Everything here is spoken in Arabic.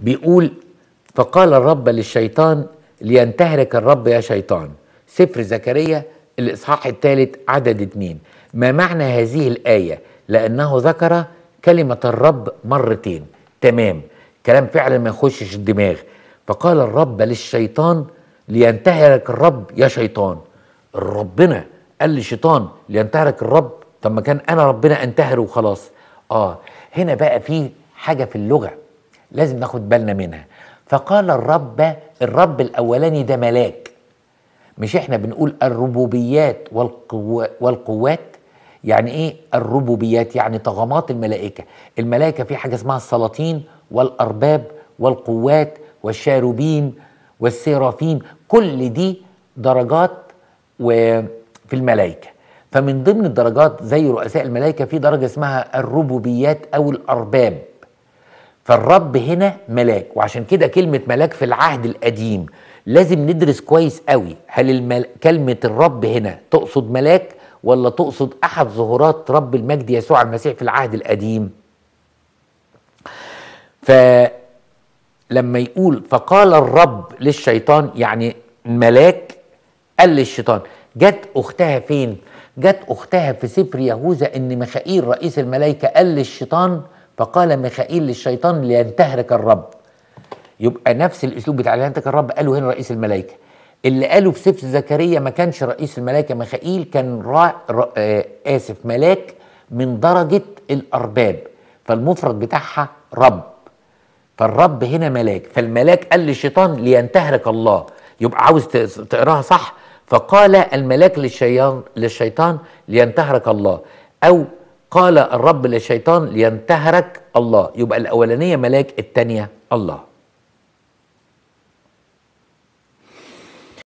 بيقول فقال الرب للشيطان لينتهرك الرب يا شيطان سفر زكريا الإصحاح الثالث عدد اتنين ما معنى هذه الآية لأنه ذكر كلمة الرب مرتين تمام كلام فعلا ما يخشش الدماغ فقال الرب للشيطان لينتهرك الرب يا شيطان ربنا قال للشيطان لينتهرك الرب طب ما كان انا ربنا انتهر وخلاص اه هنا بقى في حاجه في اللغه لازم ناخد بالنا منها فقال الرب الرب الاولاني ده ملاك مش احنا بنقول الربوبيات والقو والقوات يعني ايه الربوبيات يعني طغمات الملائكه الملائكه في حاجه اسمها السلاطين والارباب والقوات والشاروبيم والسيرافيم كل دي درجات في الملائكه فمن ضمن الدرجات زي رؤساء الملائكه في درجه اسمها الربوبيات او الارباب فالرب هنا ملاك وعشان كده كلمة ملاك في العهد القديم لازم ندرس كويس قوي هل المل... كلمة الرب هنا تقصد ملاك ولا تقصد أحد ظهورات رب المجد يسوع المسيح في العهد القديم فلما يقول فقال الرب للشيطان يعني ملاك قال للشيطان جت أختها فين؟ جت أختها في سفر يهوذا إن مخائيل رئيس الملائكة قال للشيطان فقال ميخائيل للشيطان لينتهرك الرب يبقى نفس الاسلوب بتاع لينتهرك الرب قاله هنا رئيس الملائكه اللي قاله في سفر زكريا ما كانش رئيس الملائكه ميخائيل كان را... را... آه، اسف ملاك من درجه الارباب فالمفرد بتاعها رب فالرب هنا ملاك فالملاك قال للشيطان لينتهرك الله يبقى عاوز تقراها صح فقال الملاك للشيطان للشيطان لينتهرك الله او قال الرب للشيطان لينتهرك الله يبقى الاولانيه ملاك الثانيه الله